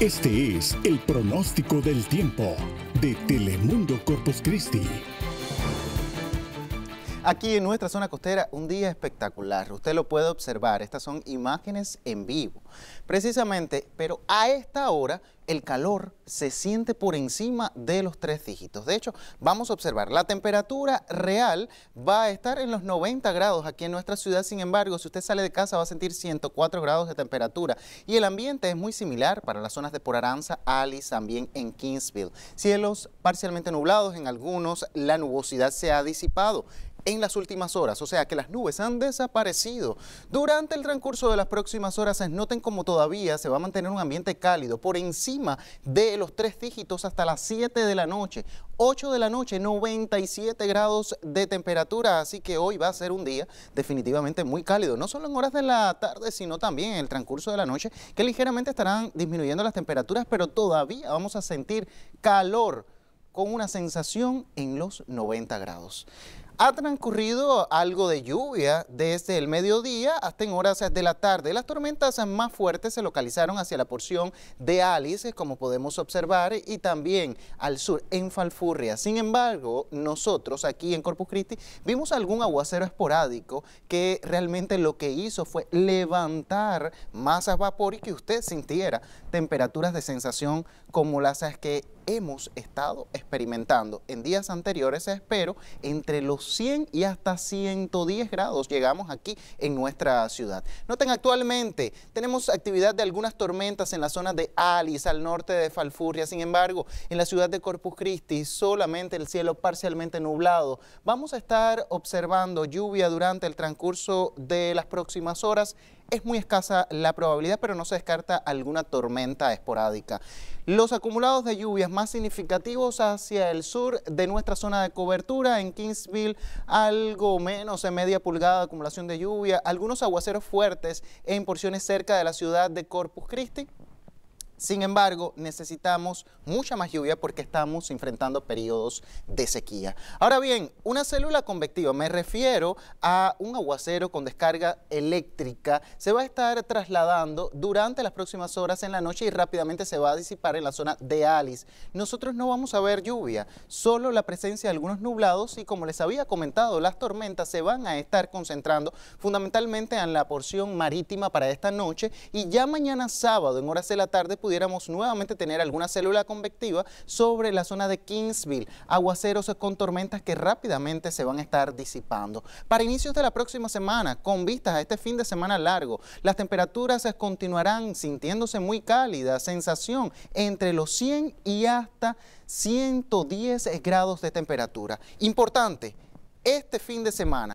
Este es el pronóstico del tiempo de Telemundo Corpus Christi. Aquí en nuestra zona costera, un día espectacular. Usted lo puede observar. Estas son imágenes en vivo. Precisamente, pero a esta hora el calor se siente por encima de los tres dígitos. De hecho, vamos a observar, la temperatura real va a estar en los 90 grados aquí en nuestra ciudad. Sin embargo, si usted sale de casa va a sentir 104 grados de temperatura. Y el ambiente es muy similar para las zonas de Por Aranza, Alice, también en Kingsville. Cielos parcialmente nublados en algunos, la nubosidad se ha disipado en las últimas horas, o sea que las nubes han desaparecido. Durante el transcurso de las próximas horas se noten como todavía se va a mantener un ambiente cálido por encima de los tres dígitos hasta las 7 de la noche. 8 de la noche, 97 grados de temperatura, así que hoy va a ser un día definitivamente muy cálido, no solo en horas de la tarde, sino también en el transcurso de la noche, que ligeramente estarán disminuyendo las temperaturas, pero todavía vamos a sentir calor con una sensación en los 90 grados. Ha transcurrido algo de lluvia desde el mediodía hasta en horas de la tarde. Las tormentas más fuertes se localizaron hacia la porción de Alice, como podemos observar, y también al sur, en Falfurria. Sin embargo, nosotros aquí en Corpus Christi vimos algún aguacero esporádico que realmente lo que hizo fue levantar masas vapor y que usted sintiera temperaturas de sensación como las que hemos estado experimentando en días anteriores, espero, entre los 100 y hasta 110 grados llegamos aquí en nuestra ciudad. Noten actualmente, tenemos actividad de algunas tormentas en la zona de Alice, al norte de Falfurria, sin embargo, en la ciudad de Corpus Christi solamente el cielo parcialmente nublado. Vamos a estar observando lluvia durante el transcurso de las próximas horas es muy escasa la probabilidad, pero no se descarta alguna tormenta esporádica. Los acumulados de lluvias más significativos hacia el sur de nuestra zona de cobertura, en Kingsville algo menos de media pulgada de acumulación de lluvia, algunos aguaceros fuertes en porciones cerca de la ciudad de Corpus Christi, sin embargo, necesitamos mucha más lluvia porque estamos enfrentando periodos de sequía. Ahora bien, una célula convectiva, me refiero a un aguacero con descarga eléctrica, se va a estar trasladando durante las próximas horas en la noche y rápidamente se va a disipar en la zona de Alice. Nosotros no vamos a ver lluvia, solo la presencia de algunos nublados y como les había comentado, las tormentas se van a estar concentrando fundamentalmente en la porción marítima para esta noche y ya mañana sábado en horas de la tarde pudiéramos nuevamente tener alguna célula convectiva sobre la zona de Kingsville, aguaceros con tormentas que rápidamente se van a estar disipando. Para inicios de la próxima semana, con vistas a este fin de semana largo, las temperaturas continuarán sintiéndose muy cálidas, sensación entre los 100 y hasta 110 grados de temperatura. Importante, este fin de semana.